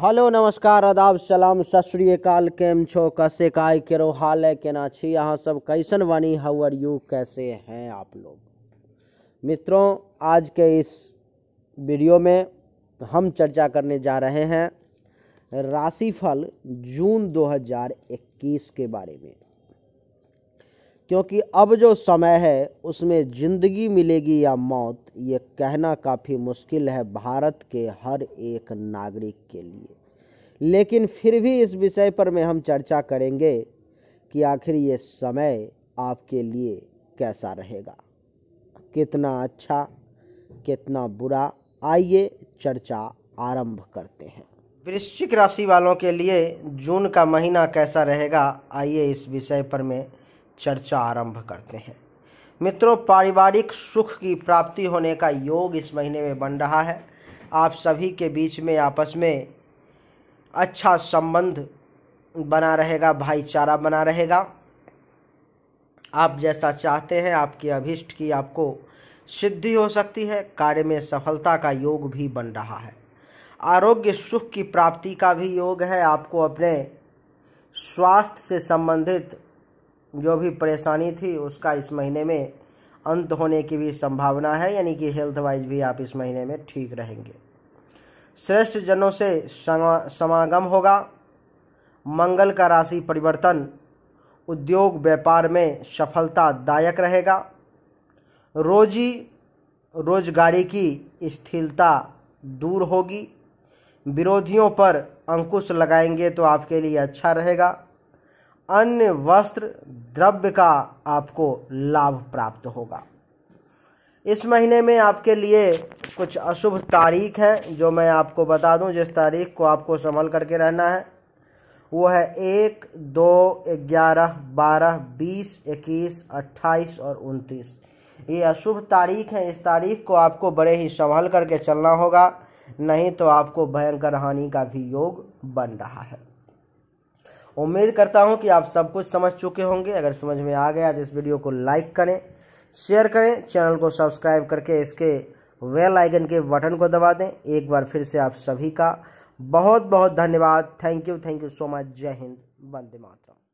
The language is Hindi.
हेलो नमस्कार आदाब सलाम सतरीकाल केम छो कैसे काय केरो हाल है केना छी अहाँ सब कैसन वानी हाउ आर यू कैसे हैं आप लोग मित्रों आज के इस वीडियो में हम चर्चा करने जा रहे हैं राशिफल जून 2021 के बारे में क्योंकि अब जो समय है उसमें ज़िंदगी मिलेगी या मौत ये कहना काफ़ी मुश्किल है भारत के हर एक नागरिक के लिए लेकिन फिर भी इस विषय पर मैं हम चर्चा करेंगे कि आखिर ये समय आपके लिए कैसा रहेगा कितना अच्छा कितना बुरा आइए चर्चा आरंभ करते हैं वृश्चिक राशि वालों के लिए जून का महीना कैसा रहेगा आइए इस विषय पर मैं चर्चा आरंभ करते हैं मित्रों पारिवारिक सुख की प्राप्ति होने का योग इस महीने में बन रहा है आप सभी के बीच में आपस में अच्छा संबंध बना रहेगा भाईचारा बना रहेगा आप जैसा चाहते हैं आपके अभिष्ट की आपको सिद्धि हो सकती है कार्य में सफलता का योग भी बन रहा है आरोग्य सुख की प्राप्ति का भी योग है आपको अपने स्वास्थ्य से संबंधित जो भी परेशानी थी उसका इस महीने में अंत होने की भी संभावना है यानी कि हेल्थ वाइज भी आप इस महीने में ठीक रहेंगे श्रेष्ठ जनों से समागम होगा मंगल का राशि परिवर्तन उद्योग व्यापार में सफलतादायक रहेगा रोजी रोजगारी की स्थिरता दूर होगी विरोधियों पर अंकुश लगाएंगे तो आपके लिए अच्छा रहेगा अन्य वस्त्र द्रव्य का आपको लाभ प्राप्त होगा इस महीने में आपके लिए कुछ अशुभ तारीख है जो मैं आपको बता दूं जिस तारीख को आपको संभल करके रहना है वो है एक दो ग्यारह बारह बीस इक्कीस अट्ठाईस और उनतीस ये अशुभ तारीख है इस तारीख को आपको बड़े ही संभल करके चलना होगा नहीं तो आपको भयंकर हानि का भी योग बन रहा है उम्मीद करता हूँ कि आप सब कुछ समझ चुके होंगे अगर समझ में आ गया तो इस वीडियो को लाइक करें शेयर करें चैनल को सब्सक्राइब करके इसके वेल आइकन के बटन को दबा दें एक बार फिर से आप सभी का बहुत बहुत धन्यवाद thank you thank you so much जय हिंद वंदे मातरम